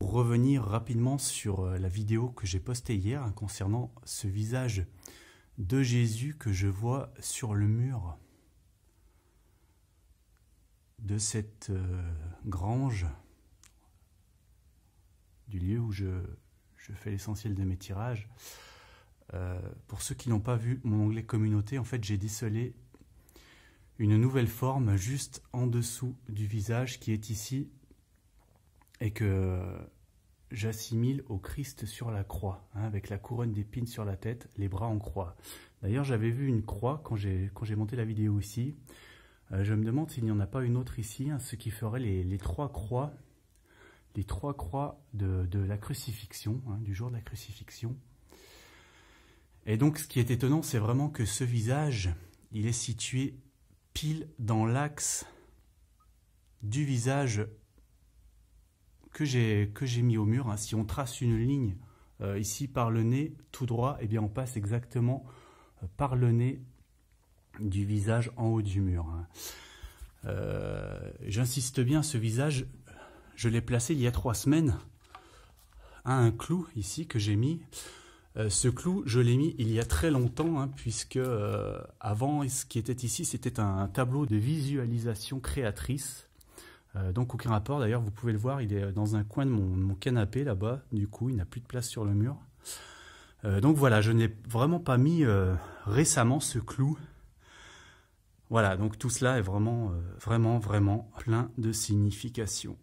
Pour revenir rapidement sur euh, la vidéo que j'ai postée hier hein, concernant ce visage de Jésus que je vois sur le mur de cette euh, grange, du lieu où je, fais l'essentiel de mes tirages. Euh, pour ceux qui n'ont pas vu mon onglet communauté, en fait j'ai décelé une nouvelle forme juste en dessous du visage qui est ici et que j'assimile au Christ sur la croix, hein, avec la couronne d'épines sur la tête, les bras en croix. D'ailleurs, j'avais vu une croix quand j'ai monté la vidéo ici. Euh, je me demande s'il n'y en a pas une autre ici, hein, ce qui ferait les, trois croix, les trois croix de, la crucifixion, hein, du jour de la crucifixion. Et donc, ce qui est étonnant, c'est vraiment que ce visage, il est situé pile dans l'axe du visage que j'ai mis au mur. Hein. Si on trace une ligne euh, ici par le nez tout droit, et eh bien on passe exactement euh, par le nez du visage en haut du mur. Hein. Euh, j'insiste bien, ce visage, je l'ai placé il y a trois semaines à un clou ici que j'ai mis. ce clou, je l'ai mis il y a très longtemps, hein, puisque avant, ce qui était ici, c'était un, tableau de visualisation créatrice euh, donc aucun rapport d'ailleurs, vous pouvez le voir, il est euh, dans un coin de mon, canapé là-bas, du coup il n'a plus de place sur le mur. Euh, donc voilà, je n'ai vraiment pas mis récemment ce clou. Voilà, donc tout cela est vraiment, vraiment, vraiment plein de signification.